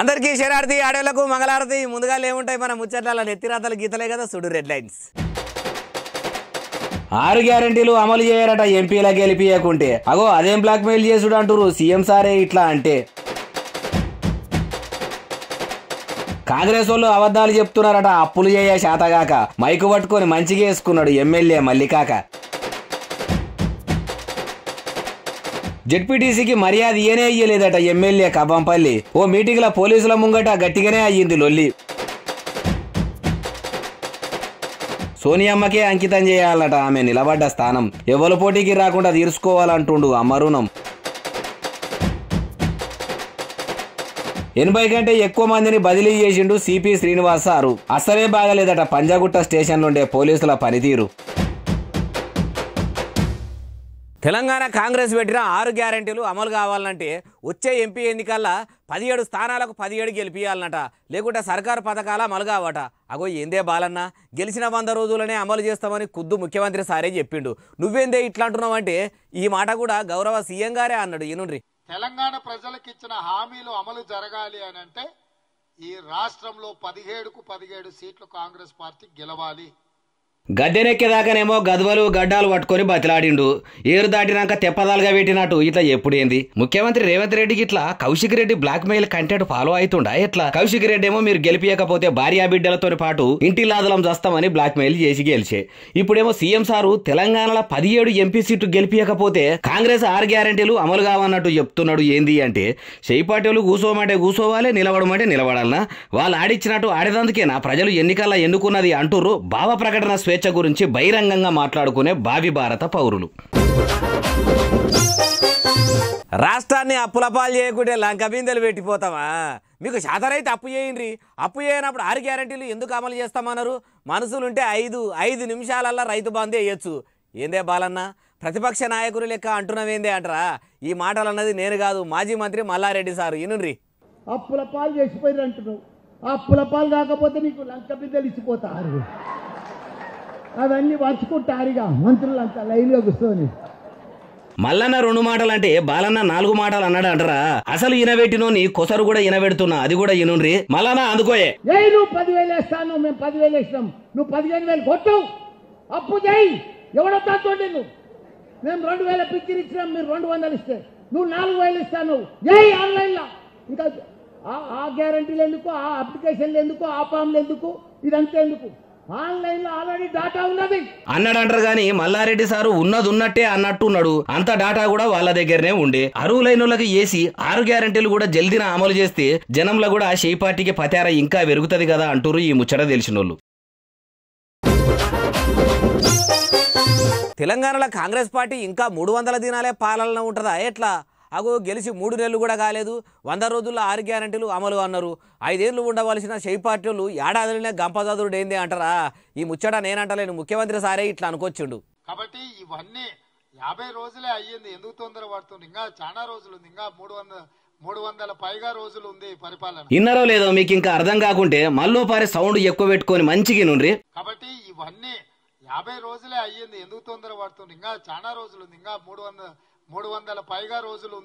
అందరికీ శరార్థి ఆడేళ్లకు మంగళారతి ముందుగా ఏముంటాయి మన ముచ్చట్ల నెత్తిరాతల గీతలే కదా సుడు రెడ్ లైన్స్ ఆరు గ్యారంటీలు అమలు చేయాలట ఎంపీలా గెలిపియకుంటే అగో అదేం బ్లాక్మెయిల్ చేసుడు అంటారు సీఎం సారే ఇట్లా అంటే కాంగ్రెస్ వాళ్ళు అబద్ధాలు చెప్తున్నారట అప్పులు చేయ శాతగాక మైకు పట్టుకొని మంచిగా వేసుకున్నాడు ఎమ్మెల్యే మల్లికాక జెడ్పీటీసీకి మర్యాద ఏనే ఇయ్యలేదట ఎమ్మెల్యే కబ్బంపల్లి ఓ లో పోలీసుల ముంగట గట్టిగానే అయ్యింది లొల్లి సోనియమ్మకే అంకితం చేయాలట ఆమె నిలబడ్డ స్థానం ఎవరు పోటీకి రాకుండా తీర్చుకోవాలంటుండు అమరుణం ఎనభై కంటే ఎక్కువ మందిని బదిలీ చేసిండు సిపి శ్రీనివాస్ సారు అసలే బాగలేదట పంజాగుట్ట స్టేషన్ నుండే పోలీసుల పనితీరు తెలంగాణ కాంగ్రెస్ పెట్టిన ఆరు గ్యారంటీలు అమలు కావాలంటే వచ్చే ఎంపీ ఎన్నికల్లో పదిహేడు స్థానాలకు పదిహేడు గెలిపియాలన్నట లేకుంటే సర్కారు పథకాల కావట అగో ఏందే బాలన్న గెలిచిన వంద రోజులనే అమలు చేస్తామని కుద్దు ముఖ్యమంత్రి సారే చెప్పిండు నువ్వేందే ఇట్లా అంటున్నావంటే ఈ మాట కూడా గౌరవ సీఎం గారే అన్నాడు ఈనుండ్రి తెలంగాణ ప్రజలకు ఇచ్చిన హామీలు అమలు జరగాలి అని అంటే ఈ రాష్ట్రంలో పదిహేడుకు పదిహేడు సీట్లు కాంగ్రెస్ పార్టీ గెలవాలి గద్దెనెక్కేదాకానేమో గదువలు గడ్డాలు పట్టుకొని బతిలాడిండు ఏరు దాటినాక తెప్పదాలుగా పెట్టినట్టు ఇట్లా ఎప్పుడేంది ముఖ్యమంత్రి రేవంత్ రెడ్డికి ఇట్లా Kaushik Reddy blackmail content follow అవుతుండా ఇట్లా కౌశిక్ రెడ్డి ఏమో మీరు గెలిపియకపోతే భార్యా బిడ్డలతో పాటు ఇంటి లాదలం చేస్తామని బ్లాక్ మెయిల్ చేసి గెలిచే ఇప్పుడేమో సీఎం సారు తెలంగాణలో పదిహేడు ఎంపీ సీట్లు గెలిపియకపోతే కాంగ్రెస్ ఆరు గ్యారంటీలు అమలు కావన్నట్టు చెప్తున్నాడు ఏంది అంటే చేయిపాటీలు కూసోమంటే కూసోవాలి నిలబడమంటే నిలబడాలనా వాళ్ళు ఆడిచ్చినట్టు ఆడేదందుకేనా ప్రజలు ఎన్నికల్లో ఎన్నుకున్నది అంటుర్రు భావ ప్రకటన స్వే స్వేచ్ఛ గురించి బహిరంగంగా మాట్లాడుకునే భావి భారత పౌరులు రాష్ట్రాన్ని అప్పులపాలు చేయకుంటే లంక బిందెలు పెట్టిపోతామా మీకు శాతరైతే అప్పు చేయండి అప్పు చేయనప్పుడు ఆరు గ్యారంటీలు ఎందుకు అమలు చేస్తామన్నారు మనసులుంటే ఐదు ఐదు నిమిషాలల్లా రైతు బంధు వేయచ్చు ఏందే బాలన్న ప్రతిపక్ష నాయకులు లెక్క అంటున్నవేందే అంటారా ఈ మాటలు అన్నది నేను కాదు మాజీ మంత్రి మల్లారెడ్డి సారు ఇనుండ్రి అప్పుల పాలు చేసిపోయి అంటున్నావు అప్పుల పాలు కాకపోతే నీకు లంక బిందెలు ఇచ్చిపోతారు అవన్నీ మంత్రులు మంత్రులంతా లైన్లో కూర్చొని మల్లన్న రెండు మాటలు అంటే బాలన్న నాలుగు మాటలు అన్నాడు అంటారా అసలు ఇనబెట్టినోని కొసరు కూడా ఇనబెడుతున్నా అది కూడా ఇనుండ్రి మల్లన్న అందుకోయే ఏ నువ్వు పదివేలు వేస్తాను మేము పదివేలు వేసినాం నువ్వు పదిహేను వేలు కొట్టావు అప్పు చేయి ఎవడో తోటి నువ్వు మేము రెండు వేల పిక్చర్ ఇచ్చినాం మీరు రెండు వందలు ఇస్తే నువ్వు నాలుగు వేలు ఇస్తాను ఏ ఆన్లైన్లో ఇంకా ఆ గ్యారంటీలు ఎందుకు ఆ అప్లికేషన్లు ఎందుకు ఆ ఫామ్లు ఎందుకు ఇదంతా ఎందుకు అన్నాడు అంటారు కానీ మల్లారెడ్డి సారు ఉన్నది ఉన్నట్టే అన్నట్టున్నాడు అంత డాటా కూడా వాళ్ళ దగ్గరనే ఉండే అరువులైన ఏసి ఆరు గ్యారంటీలు కూడా జల్దిన అమలు చేస్తే జనంలో కూడా షే పార్టీకి పతేర ఇంకా పెరుగుతుంది కదా అంటూరు ఈ ముచ్చట తెలిసిన తెలంగాణలో కాంగ్రెస్ పార్టీ ఇంకా మూడు వందల దినాలే పాలన ఉంటుందా ఎట్లా అగో గెలిచి మూడు నెలలు కూడా కాలేదు వంద రోజుల్లో ఆరు గ్యారంటీలు అమలు అన్నారు ఐదేళ్ళు ఉండవలసిన షై పార్టీలు ఏడాదిలోనే గంపదాదుడు ఏంది అంటారా ఈ ముచ్చట నేనంటలేను ముఖ్యమంత్రి సారే ఇట్లా అనుకొచ్చిండు కాబట్టి ఇవన్నీ యాభై రోజులే అయ్యింది ఎందుకు తొందర పడుతుంది ఇంకా చాలా రోజులు ఉంది ఇంకా మూడు మూడు వందల పైగా రోజులు ఉంది పరిపాలన ఇన్నరో లేదో మీకు ఇంకా అర్థం కాకుంటే మళ్ళీ పారి సౌండ్ ఎక్కువ పెట్టుకొని మంచిగా నుండ్రి కాబట్టి ఇవన్నీ యాభై రోజులే అయ్యింది ఎందుకు తొందర పడుతుంది ఇంకా చాలా రోజులు ఉంది ఇంకా మూడు వందల మూడు వందల పైగా రోజులు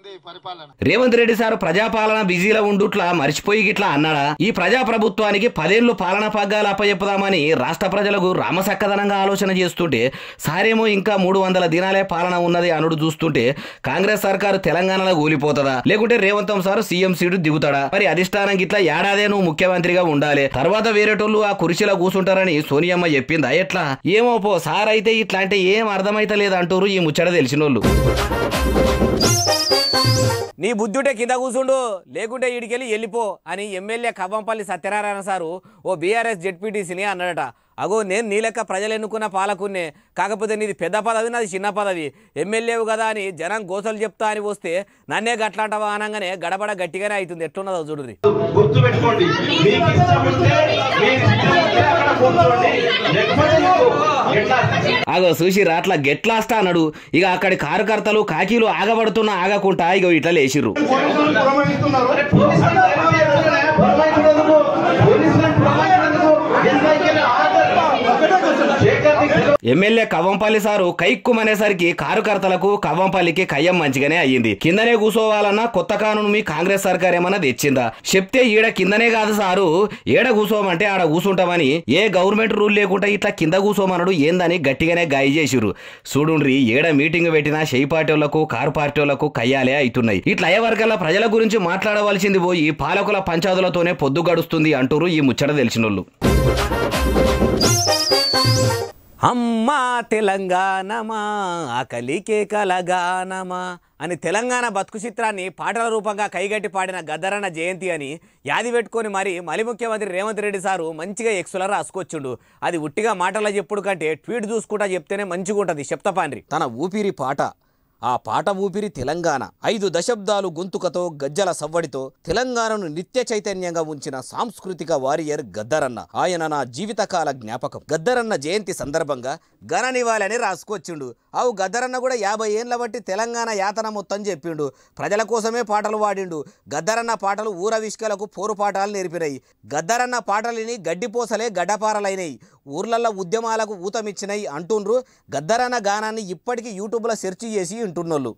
రేవంత్ రెడ్డి సార్ ప్రజాపాలన బిజీలో ఉండుట్లా మర్చిపోయి గిట్లా అన్నాడా ఈ ప్రజా ప్రభుత్వానికి పదేళ్లు పాలన పగ్గాలు అప్పచెప్పుదామని రాష్ట్ర ప్రజలకు రామసక్కదనంగా ఆలోచన చేస్తుంటే సారేమో ఇంకా మూడు వందల దినాలే పాలన ఉన్నది అనుడు చూస్తుంటే కాంగ్రెస్ సర్కారు తెలంగాణలో కూలిపోతుందా లేకుంటే రేవంత్ సార్ సీఎం సీటు దిగుతాడా మరి అధిష్టానం గిట్లా ఏడాదే నువ్వు ముఖ్యమంత్రిగా ఉండాలి తర్వాత వేరేటోళ్ళు ఆ కుర్చీలో కూర్చుంటారని సోనియమ్మ చెప్పిందా ఎట్లా ఏమో పో సార్ అయితే ఇట్లా అంటే ఏం అర్థమైతలేదు అంటారు ఈ ముచ్చట తెలిసినోళ్ళు నీ బుద్ధుడే కింద కూర్చుండు లేకుంటే ఈడికెళ్ళి వెళ్ళిపో అని ఎమ్మెల్యే కవ్వంపల్లి సత్యనారాయణ సారు ఓ బీఆర్ఎస్ జెడ్పీటీసీని అన్నాడట అగో నేను నీ లెక్క ప్రజలు ఎన్నుకున్న పాలకున్నే కాకపోతే నీది పెద్ద పదవి నాది చిన్న పదవి ఎమ్మెల్యేవు కదా అని జనం గోసలు చెప్తా అని వస్తే నన్నే గట్లాంటవా అనగానే గడబడ గట్టిగానే అవుతుంది ఎట్లున్నదో చూడుది అగో చూసి రాట్లా గెట్లాస్తా అన్నాడు ఇక అక్కడి కార్యకర్తలు కాకీలు ఆగబడుతున్నా ఆగకుంటా ఇక ఇట్లా లేచిర్రు ఎమ్మెల్యే కవ్వంపల్లి సారు కైక్కుమనేసరికి కార్యకర్తలకు కవ్వంపల్లికి కయ్యం మంచిగానే అయ్యింది కిందనే కూసోవాలన్నా కొత్త కానును మీ కాంగ్రెస్ సర్కార్ ఏమన్నా తెచ్చిందా చెప్తే ఈడ కిందనే కాదు సారు ఏడ కూసోమంటే ఆడ కూసుంటామని ఏ గవర్నమెంట్ రూల్ లేకుండా ఇట్లా కింద కూసోమనడు ఏందని గట్టిగానే గాయ చేసిరు చూడుండ్రి ఏడ మీటింగ్ పెట్టినా షై పార్టీలకు కారు పార్టీలకు కయ్యాలే అవుతున్నాయి ఇట్లా అయ్యే వర్గాల ప్రజల గురించి మాట్లాడవలసింది పోయి పాలకుల పంచాదులతోనే పొద్దు గడుస్తుంది అంటూరు ఈ ముచ్చట తెలిసినోళ్ళు అమ్మా తెలంగాణమా ఆకలికే కలగానమా అని తెలంగాణ బతుకు చిత్రాన్ని పాటల రూపంగా కైగట్టి పాడిన గదరణ జయంతి అని యాది పెట్టుకొని మరి మలి ముఖ్యమంత్రి రేవంత్ రెడ్డి సారు మంచిగా ఎక్సుల రాసుకొచ్చుండు అది ఉట్టిగా మాటల చెప్పుడు కంటే ట్వీట్ చూసుకుంటా చెప్తేనే మంచిగా ఉంటుంది చెప్తా తన ఊపిరి పాట ఆ పాట ఊపిరి తెలంగాణ ఐదు దశాబ్దాలు గొంతుకతో గజ్జల సవ్వడితో తెలంగాణను నిత్య చైతన్యంగా ఉంచిన సాంస్కృతిక వారియర్ గద్దరన్న ఆయన నా జీవితకాల జ్ఞాపకం గద్దరన్న జయంతి సందర్భంగా ఘన నివాళి అని రాసుకొచ్చిండు అవు గద్దరన్న కూడా యాభై ఏళ్ళ బట్టి తెలంగాణ యాతన మొత్తం చెప్పిండు ప్రజల కోసమే పాటలు పాడిండు గద్దరన్న పాటలు ఊరవిష్కలకు పోరు పాఠాలు నేర్పినాయి గద్దరన్న పాటలని గడ్డిపోసలే గడ్డపారలైనయి ఊర్లల్లో ఉద్యమాలకు ఊతమిచ్చినాయి అంటుండ్రు గద్దరన్న గానాన్ని ఇప్పటికీ యూట్యూబ్లో సెర్చ్ చేసి వింటున్నోళ్ళు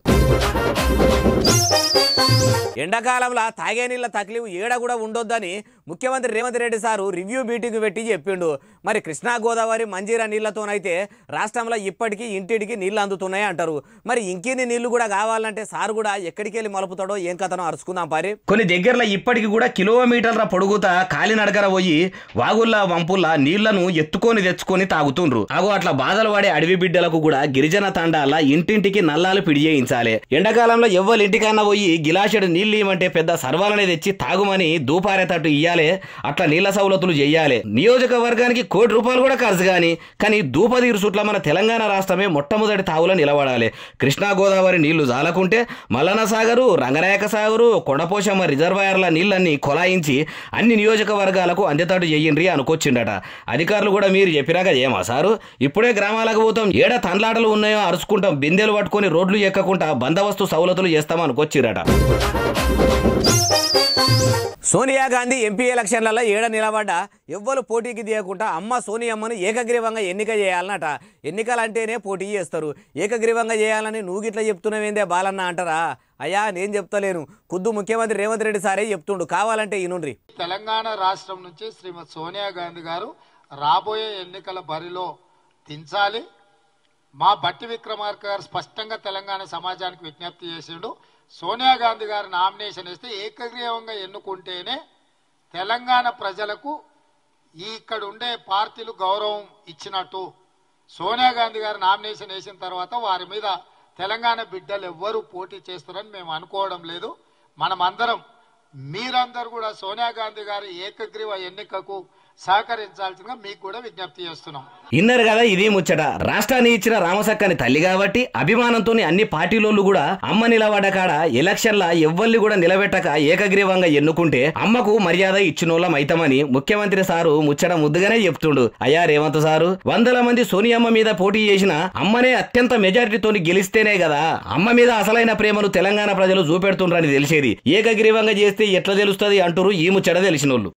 ఎండాకాలంలో తాగే నీళ్ళ తక్లీవు ఏడ కూడా ఉండొద్దని ముఖ్యమంత్రి Revanth Reddy sir review meeting పెట్టి చెప్పిండు మరి కృష్ణా గోదావరి మంజీరా నీళ్లతోనైతే రాష్ట్రంలో ఇప్పటికీ ఇంటింటికి నీళ్లు అందుతున్నాయి అంటారు మరి ఇంకిన్ని నీళ్లు కూడా కావాలంటే సారు కూడా ఎక్కడికి వెళ్ళి మలుపుతాడో ఏం కథనో అరుచుకుందాం పారి కొన్ని దగ్గరలో ఇప్పటికి కూడా కిలోమీటర్ల పొడుగుతా కాలినడకర పోయి వాగుల్లా వంపుల్లా నీళ్లను ఎత్తుకొని తెచ్చుకొని తాగుతుండ్రు అగో అట్లా బాధలు పడే అడవి బిడ్డలకు కూడా గిరిజన తండాల ఇంటింటికి నల్లాలు పిడియేయించాలి ఎండకాలం ఎండాకాలంలో ఎవ్వరు ఇంటికన్నా పోయి గిలాషెడు నీళ్ళు ఇవ్వమంటే పెద్ద సర్వాలనే తెచ్చి తాగుమని దూపారేతట్టు ఇయ్యాలే అట్లా నీళ్ల సౌలతులు చెయ్యాలి నియోజకవర్గానికి కోటి రూపాయలు కూడా ఖర్చు కానీ కానీ దూపదీరు చుట్ల మన తెలంగాణ రాష్ట్రమే మొట్టమొదటి తావులో నిలబడాలి కృష్ణా గోదావరి నీళ్లు జాలకుంటే మల్లన సాగరు రంగనాయక సాగరు కొండపోషమ్మ రిజర్వాయర్ల నీళ్ళన్నీ కొలాయించి అన్ని నియోజకవర్గాలకు అందేతాటు చెయ్యండి అనుకొచ్చిండట అధికారులు కూడా మీరు చెప్పినాక ఏమా సారు ఇప్పుడే గ్రామాలకు పోతాం ఏడ తండ్లాటలు ఉన్నాయో అరుచుకుంటాం బిందెలు పట్టుకొని రోడ్లు ఎక్కకుండా బందవస్తు సౌలతులు చేస్తామనుకొచ్చిరట సోనియా గాంధీ ఎంపీ ఎలక్షన్లలో ఏడ నిలబడ్డ ఎవ్వరు పోటీకి తీయకుండా అమ్మ సోనియమ్మను ఏకగ్రీవంగా ఎన్నిక చేయాలన్నట ఎన్నికలంటేనే పోటీ చేస్తారు ఏకగ్రీవంగా చేయాలని నువ్వు గిట్లా చెప్తున్నావేందే బాలన్న అంటారా అయ్యా నేను చెప్తలేను కొద్దు ముఖ్యమంత్రి రేవంత్ రెడ్డి సారే చెప్తుండు కావాలంటే ఈనుండ్రి తెలంగాణ రాష్ట్రం నుంచి శ్రీమతి సోనియా గాంధీ గారు రాబోయే ఎన్నికల బరిలో దించాలి మా బట్టి విక్రమార్క గారు స్పష్టంగా తెలంగాణ సమాజానికి విజ్ఞప్తి చేసిండు సోనియా గాంధీ గారు నామినేషన్ ఇస్తే ఏకగ్రీవంగా ఎన్నుకుంటేనే తెలంగాణ ప్రజలకు ఇక్కడ ఉండే పార్టీలు గౌరవం ఇచ్చినట్టు సోనియా గాంధీ గారు నామినేషన్ వేసిన తర్వాత వారి మీద తెలంగాణ బిడ్డలు ఎవ్వరూ పోటీ చేస్తారని మేము అనుకోవడం లేదు మనమందరం మీరందరూ కూడా సోనియా గాంధీ గారి ఏకగ్రీవ ఎన్నికకు సహకరించాల్సిందిగా మీకు కూడా విజ్ఞప్తి చేస్తున్నాం ఇన్నర్ కదా ఇది ముచ్చట రాష్ట్రాన్ని ఇచ్చిన రామసక్కని తల్లి కాబట్టి అభిమానంతో అన్ని పార్టీలోళ్ళు కూడా అమ్మ నిలబడ కాడ ఎలక్షన్ల ఎవ్వల్ని కూడా నిలబెట్టక ఏకగ్రీవంగా ఎన్నుకుంటే అమ్మకు మర్యాద ఇచ్చినోళ్ళం అయితామని ముఖ్యమంత్రి సారు ముచ్చట ముద్దుగానే చెప్తుండు అయ్యా రేవంత్ సారు వందల మంది సోనియమ్మ మీద పోటీ చేసిన అమ్మనే అత్యంత మెజారిటీతో గెలిస్తేనే కదా అమ్మ మీద అసలైన ప్రేమను తెలంగాణ ప్రజలు చూపెడుతుండ్రని తెలిసేది ఏకగ్రీవంగా చేస్తే ఎట్లా తెలుస్తుంది అంటారు ఈ ముచ్చట తెలిసినోళ్ళు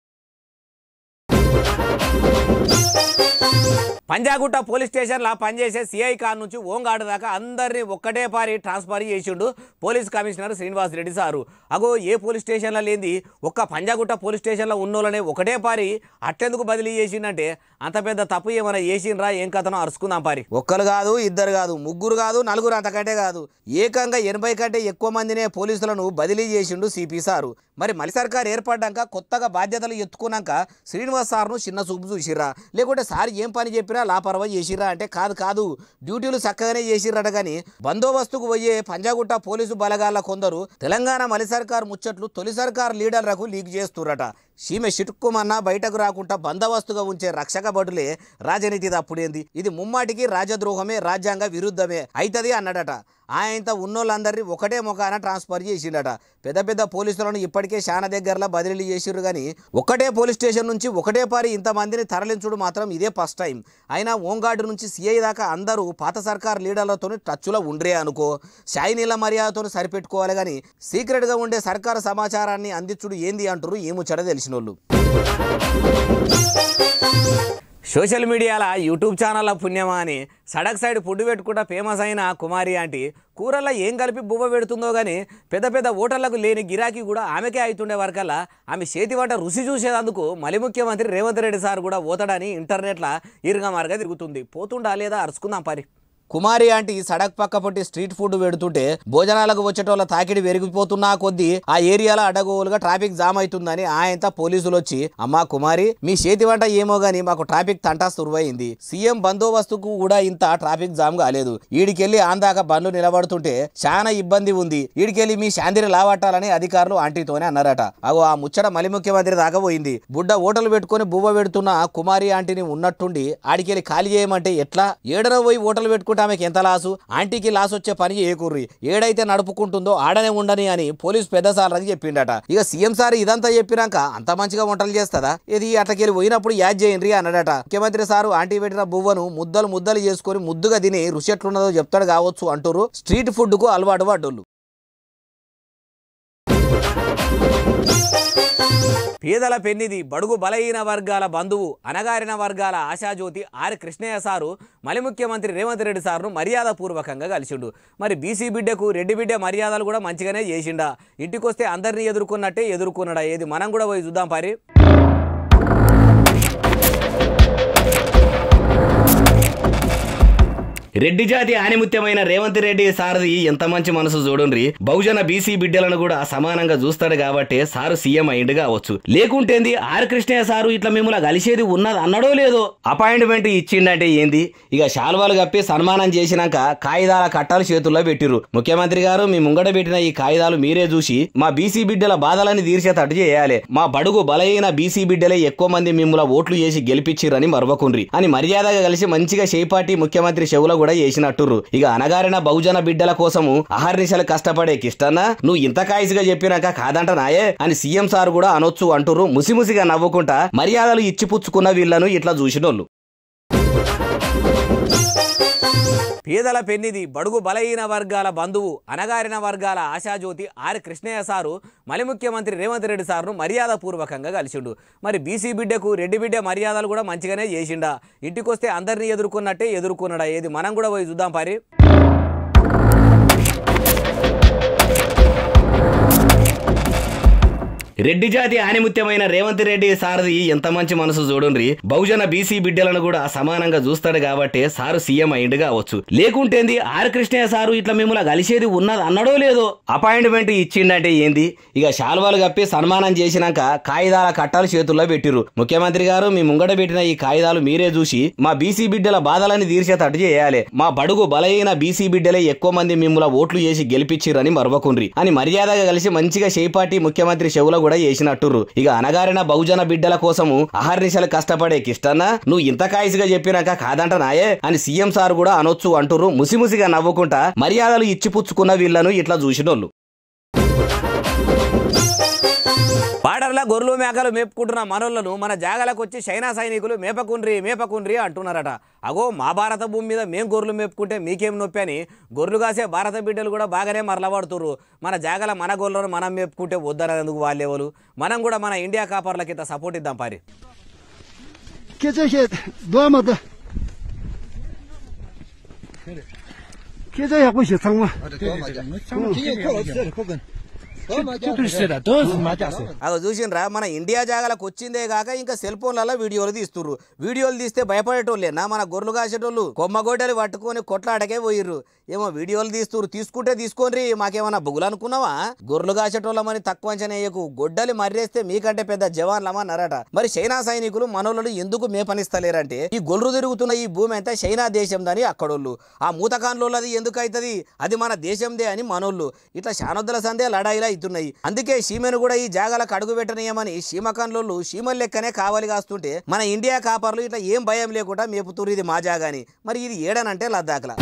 పంజాగుట్ట పోలీస్ స్టేషన్లో పనిచేసే సిఐ కార్ నుంచి ఓంగాడు దాకా అందరినీ ఒక్కటే పారి ట్రాన్స్ఫర్ చేసిండు police commissioner Srinivas Reddy sir అగో ఏ పోలీస్ స్టేషన్లో లేని ఒక్క పంజాగుట్ట పోలీస్ స్టేషన్లో ఉన్నోళ్ళనే ఒకటే పారి అట్టెందుకు బదిలీ చేసిండే అంత పెద్ద తప్పు ఏమైనా చేసిండ్రా ఏం కథనో అరుచుకుందాం పారి ఒక్కరు కాదు ఇద్దరు కాదు ముగ్గురు కాదు నలుగురు అంతకంటే కాదు ఏకంగా ఎనభై కంటే ఎక్కువ మందినే పోలీసులను బదిలీ చేసిండు సిపి సారు మరి మళ్ళీ సర్కార్ ఏర్పడ్డాక కొత్తగా బాధ్యతలు ఎత్తుకున్నాక శ్రీనివాస్ సార్ను చిన్న చూపు చూసిర్రా లేకుంటే సార్ ఏం పని చెప్పిన చెప్పినా లాపర్వాహి చేసిర్రా అంటే కాదు కాదు డ్యూటీలు చక్కగానే చేసిర్రట కానీ బందోబస్తుకు పోయే పంజాగుట్ట పోలీసు బలగాల కొందరు తెలంగాణ మలి సర్కార్ ముచ్చట్లు తొలి సర్కార్ లీడర్లకు లీక్ చేస్తురట సీమె షిటుక్కుమన్నా బయటకు రాకుండా బందవస్తుగా ఉంచే రక్షక భటులే రాజనీతి తప్పుడేంది ఇది ముమ్మాటికి రాజద్రోహమే రాజ్యాంగ విరుద్ధమే అవుతుంది అన్నాడట ఆయనతో ఉన్నోళ్ళందరినీ ఒకటే ముఖాన ట్రాన్స్ఫర్ చేసిండట పెద్ద పెద్ద పోలీసులను ఇప్పటికే శాన దగ్గరలో బదిలీ చేసిరు కానీ ఒకటే పోలీస్ స్టేషన్ నుంచి ఒకటే పారి ఇంతమందిని తరలించుడు మాత్రం ఇదే ఫస్ట్ టైం అయినా ఓంగాడు నుంచి సీఐ దాకా అందరూ పాత సర్కార్ లీడర్లతో టచ్లో ఉండరే అనుకో నీళ్ళ మర్యాదతో సరిపెట్టుకోవాలి కానీ సీక్రెట్గా ఉండే సర్కారు సమాచారాన్ని అందించుడు ఏంది అంటారు చెడ తెలిసి చేసిన సోషల్ మీడియాల యూట్యూబ్ ఛానల్ల పుణ్యమా అని సడక్ సైడ్ ఫుడ్ పెట్టుకుంటా ఫేమస్ అయిన కుమారి ఆంటీ కూరల్లో ఏం కలిపి బువ్వ పెడుతుందో కానీ పెద్ద పెద్ద హోటళ్లకు లేని గిరాకీ కూడా ఆమెకే అవుతుండే వరకల్లా ఆమె చేతి వంట రుచి చూసేందుకు మలి ముఖ్యమంత్రి రేవంత్ రెడ్డి సార్ కూడా పోతాడని ఇంటర్నెట్లో ఇరుగమారుగా తిరుగుతుంది పోతుండా లేదా అరుచుకుందాం పరి కుమారి ఆంటీ సడక్ పక్క పొట్టి స్ట్రీట్ ఫుడ్ పెడుతుంటే భోజనాలకు వచ్చేటోళ్ళ తాకిడి పెరిగిపోతున్నా కొద్దీ ఆ ఏరియాలో అడగోలుగా ట్రాఫిక్ జామ్ అవుతుందని ఆయంత పోలీసులు వచ్చి అమ్మా కుమారి మీ చేతి వంట ఏమో గాని మాకు ట్రాఫిక్ తంటా సురువైంది సీఎం బందోబస్తుకు కూడా ఇంత ట్రాఫిక్ జామ్ కాలేదు ఈడికెళ్ళి ఆందాక బండ్లు నిలబడుతుంటే చాలా ఇబ్బంది ఉంది ఈడికెళ్లి మీ శాంతిని లావట్టాలని అధికారులు ఆంటీతోనే అన్నారట అగో ఆ ముచ్చట మలి ముఖ్యమంత్రి దాకపోయింది బుడ్డ ఓటలు పెట్టుకుని బువ్వ పెడుతున్న కుమారి ఆంటీని ఉన్నట్టుండి ఆడికెళ్లి ఖాళీ చేయమంటే ఎట్లా ఏడన పోయి ఓటలు పెట్టుకుని నడుపుకుంటే ఆమెకి ఎంత లాసు ఆంటీకి లాస్ వచ్చే పని ఏకూర్రి ఏడైతే నడుపుకుంటుందో ఆడనే ఉండని అని పోలీసు పెద్ద సార్ అని చెప్పిండట ఇక సీఎం సార్ ఇదంతా చెప్పినాక అంత మంచిగా వంటలు చేస్తా ఇది అట్లకెళ్ళి పోయినప్పుడు యాద్ చేయండి అన్నట ముఖ్యమంత్రి సారు ఆంటీ పెట్టిన బువ్వను ముద్దలు ముద్దలు చేసుకుని ముద్దుగా తిని రుచి ఎట్లున్నదో చెప్తాడు కావచ్చు అంటారు స్ట్రీట్ ఫుడ్ కు అలవాటు పడ్డోళ్ళు పేదల పెన్నిది బడుగు బలహీన వర్గాల బంధువు అనగారిన వర్గాల ఆశాజ్యోతి ఆర్ కృష్ణయ్య సారు మలి ముఖ్యమంత్రి రేవంత్ రెడ్డి సార్ను మర్యాదపూర్వకంగా కలిసిండు మరి బీసీ బిడ్డకు రెడ్డి బిడ్డ మర్యాదలు కూడా మంచిగానే చేసిండా ఇంటికొస్తే అందరినీ ఎదుర్కొన్నట్టే ఎదుర్కొన్నాడా ఏది మనం కూడా పోయి చూద్దాం పరి రెడ్డి జాతి ఆనిముత్యమైన రేవంత్ రెడ్డి సారది ఎంత మంచి మనసు చూడండి బహుజన బీసీ బిడ్డలను కూడా సమానంగా చూస్తాడు కాబట్టి సారు సీఎం అయిండు కావచ్చు లేకుంటేంది ఆర్ కృష్ణయ్య సారు ఇట్లా మిమ్మల్ని కలిసేది ఉన్నది అన్నడో లేదో అపాయింట్మెంట్ ఇచ్చిండంటే ఏంది ఇక శాల్వాలు కప్పి సన్మానం చేసినాక కాగితాల కట్టాలు చేతుల్లో పెట్టిరు ముఖ్యమంత్రి గారు మీ ముంగట పెట్టిన ఈ కాగితాలు మీరే చూసి మా బీసీ బిడ్డల బాధలని తీర్చేటట్టు చేయాలి మా బడుగు బలైన బీసీ బిడ్డలే ఎక్కువ మంది మిమ్మల్ని ఓట్లు చేసి గెలిపించిరని మరవకుండ్రి అని మర్యాదగా కలిసి మంచిగా చేపాటి ముఖ్యమంత్రి చెవుల కూడా చేసినట్టుర్రు ఇక అనగారిన బహుజన బిడ్డల కోసము అహర్నిశలు కష్టపడే కిష్టన్న నువ్వు ఇంత కాయసిగా చెప్పినాక కాదంట నాయే అని సీఎం సార్ కూడా అనొచ్చు అంటుర్రు ముసిముసిగా నవ్వుకుంటా మర్యాదలు ఇచ్చిపుచ్చుకున్న వీళ్లను ఇట్లా చూసినోళ్ళు పేదల పెన్నిది బడుగు బలహీన వర్గాల బంధువు అనగారిన వర్గాల ఆశాజ్యోతి ఆర్ కృష్ణయ్య సారు మలి ముఖ్యమంత్రి రేవంత్ రెడ్డి సార్ను మర్యాదపూర్వకంగా కలిసిండు మరి బీసీ బిడ్డకు రెడ్డి బిడ్డ మర్యాదలు కూడా మంచిగానే చేసిండా ఇంటికొస్తే అందరినీ ఎదుర్కొన్నట్టే ఎదుర్కొన్నాడా ఏది మనం కూడా పోయి చూద్దాం పరి రెడ్డి జాతి ఆనిముత్యమైన రేవంత్ రెడ్డి సారది ఎంత మంచి మనసు చూడండి బహుజన బీసీ బిడ్డలను కూడా సమానంగా చూస్తాడు కాబట్టి సారు సీఎం అయిండు కావచ్చు లేకుంటేంది ఆర్ కృష్ణయ్య సారు ఇట్లా మిమ్మల్ని కలిసేది ఉన్నది అన్నడో లేదో అపాయింట్మెంట్ ఇచ్చిండంటే ఏంది ఇక శాల్వాలు కప్పి సన్మానం చేసినాక కాగితాల కట్టాలు చేతుల్లో పెట్టిరు ముఖ్యమంత్రి గారు మీ ముంగట పెట్టిన ఈ కాగితాలు మీరే చూసి మా బీసీ బిడ్డల బాధలని తీర్చే తట్టు చేయాలి మా బడుగు బలైన బీసీ బిడ్డలే ఎక్కువ మంది మిమ్మల్ని ఓట్లు చేసి గెలిపించిరని మరవకుండ్రి అని మర్యాదగా కలిసి మంచిగా చేపాటి ముఖ్యమంత్రి శవుల కూడా కూడా చేసినట్టురు ఇక అనగారిన బహుజన బిడ్డల కోసము అహర్నిశలు కష్టపడే కిష్టన్న నువ్వు ఇంత కాయసిగా చెప్పినాక కాదంట నాయే అని సీఎం సార్ కూడా అనొచ్చు అంటురు ముసిముసిగా నవ్వుకుంటా మర్యాదలు ఇచ్చిపుచ్చుకున్న వీళ్లను ఇట్లా చూసినోళ్ళు పాడర్లా గొర్రెలు మేకలు మేపుకుంటున్న మనులను మన జాగాలకు వచ్చి చైనా సైనికులు మేపకుండ్రి మేపకుండ్రి అంటున్నారట అగో మా భారత భూమి మీద మేము గొర్రెలు మేపుకుంటే మీకేం నొప్పి అని గొర్రెలు కాసే భారత బిడ్డలు కూడా బాగానే మరలవాడుతురు మన జాగాల మన గొర్రెలను మనం మేపుకుంటే వద్దనేందుకు వాళ్ళు మనం కూడా మన ఇండియా కాపర్ల కింద సపోర్ట్ ఇద్దాం పారి చూపిస్తారా అదో చూసిండ్రా మన ఇండియా జాగాలకు వచ్చిందే కాక ఇంకా సెల్ ఫోన్లలో వీడియోలు తీస్తుర్రు వీడియోలు తీస్తే భయపడేటోళ్ళేనా మన గొర్రెలు కాసేటోళ్ళు కొమ్మగొడ్డలు పట్టుకొని కొట్లాడకే పోయిర్రు ఏమో వీడియోలు తీస్తురు తీసుకుంటే తీసుకోని మాకేమన్నా బుగులు అనుకున్నావా గొర్రెలు కాసేటోళ్ళమని తక్కువ అంచనేయకు గొడ్డలి మర్రేస్తే మీకంటే పెద్ద జవాన్లమా నరట మరి చైనా సైనికులు మనోళ్ళు ఎందుకు మేపనిస్తలేరంటే ఈ గొర్రెలు తిరుగుతున్న ఈ భూమి అంతా చైనా దేశం దాని అక్కడోళ్ళు ఆ అది ఎందుకు అవుతుంది అది మన దేశందే అని మనోళ్ళు ఇట్లా శానొద్దుల సందే లడాయిలా అవుతున్నాయి అందుకే సీమను కూడా ఈ జాగాలకు అడుగు పెట్టనీయమని సీమకంలోళ్ళు సీమలు లెక్కనే కావాలి కాస్తుంటే మన ఇండియా కాపర్లు ఇట్లా ఏం భయం లేకుండా మేపుతురు ఇది మా జాగాని మరి ఇది ఏడనంటే లద్దాఖ్ల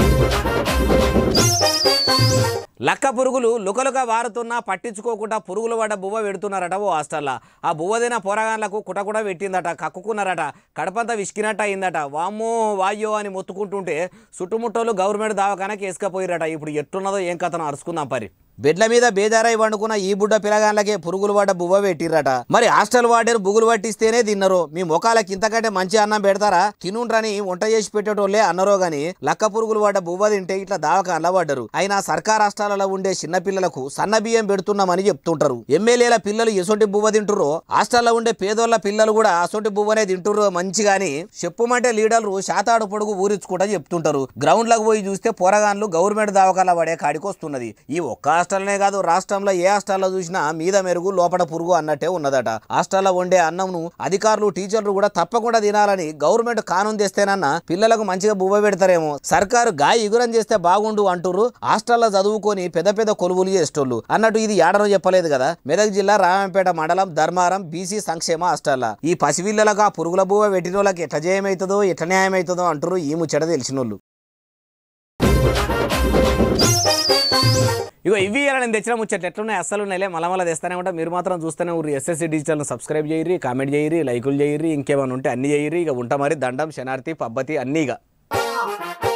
లక్క పురుగులు లుకలుగా వారుతున్నా పట్టించుకోకుండా పురుగులు పడ్డ బువ్వ పెడుతున్నారట ఓ హాస్టల్లా ఆ పోరాగాన్లకు కుట కూడా పెట్టిందట కక్కుకున్నారట కడపంత విసికినట్ట అయిందట వామ్మో వాయో అని మొత్తుకుంటుంటే చుట్టుముట్టలు గవర్నమెంట్ దావకానకి వేసుకపోయిరట ఇప్పుడు ఎట్టున్నదో ఏం కథను అరుచుకుందాం పరి బెడ్ల మీద బేదారై వండుకున్న ఈ బుడ్డ పిల్లగాళ్ళకే పురుగులు పడ్డ బువ్వ పెట్టిర్రట మరి హాస్టల్ వాడేరు బుగులు పట్టిస్తేనే తిన్నారు మీ ముఖాలకి ఇంతకంటే మంచి అన్నం పెడతారా తినుండ్రని వంట చేసి పెట్టేటోళ్ళే అన్నరో గాని లక్క పురుగులు వాడ బువ్వ తింటే ఇట్లా దావక అల్లబడ్డరు అయినా సర్కార్ హాస్టల్లో ఉండే చిన్న పిల్లలకు సన్న బియ్యం పెడుతున్నామని చెప్తుంటారు ఎమ్మెల్యేల పిల్లలు ఎసొంటి బువ్వ తింటుర్రో హాస్టల్లో ఉండే పేదోళ్ళ పిల్లలు కూడా అసొంటి బువ్వనే తింటుర్రో మంచిగాని చెప్పుమంటే లీడర్లు శాతాడు పొడుగు ఊరించుకుంటా చెప్తుంటారు గ్రౌండ్లకు పోయి చూస్తే పోరగాన్లు గవర్నమెంట్ దావకాల పడే కాడికి వస్తున్నది ఈ ఒక్క హాస్టల్నే కాదు రాష్ట్రంలో ఏ హాస్టల్లో చూసినా మీద మెరుగు లోపల పురుగు అన్నట్టే ఉన్నదట హాస్టల్లో వండే అన్నంను అధికారులు టీచర్లు కూడా తప్పకుండా తినాలని గవర్నమెంట్ కానూన్ తెస్తేనన్న పిల్లలకు మంచిగా బువ్వ పెడతారేమో సర్కారు గాయ ఇగురం చేస్తే బాగుండు అంటురు హాస్టల్లో చదువుకొని పెద్ద పెద్ద కొలువులు చేస్తూ అన్నట్టు ఇది ఏడనో చెప్పలేదు కదా మెదక్ జిల్లా రామంపేట మండలం ధర్మారం బీసీ సంక్షేమ హాస్టల్ ఈ పసివిల్లలకు ఆ పురుగుల బువ్వ పెట్టిన వాళ్ళకి ఎట్ట జయమవుతుందో ఎట్ట న్యాయం అవుతుందో అంటారు ఈ ముచ్చట తెలిసినోళ్ళు ఇగో ఇవి ఇలా నేను తెచ్చిన ముచ్చట్లు ఎట్లున్నాయి అస్సలు ఉన్నాయి మలమల తెస్తానే ఉంటా మీరు మాత్రం చూస్తూనే ఊరు ఎస్ఎస్సీ డిజిటల్ని సబ్స్క్రైబ్ చేయరి కామెంట్ చేయరి లైకులు చేయరి ఇంకేమైనా ఉంటే అన్ని చేయరి ఇక ఉంటా మరి దండం శనార్థి పబ్బతి అన్నీ ఇక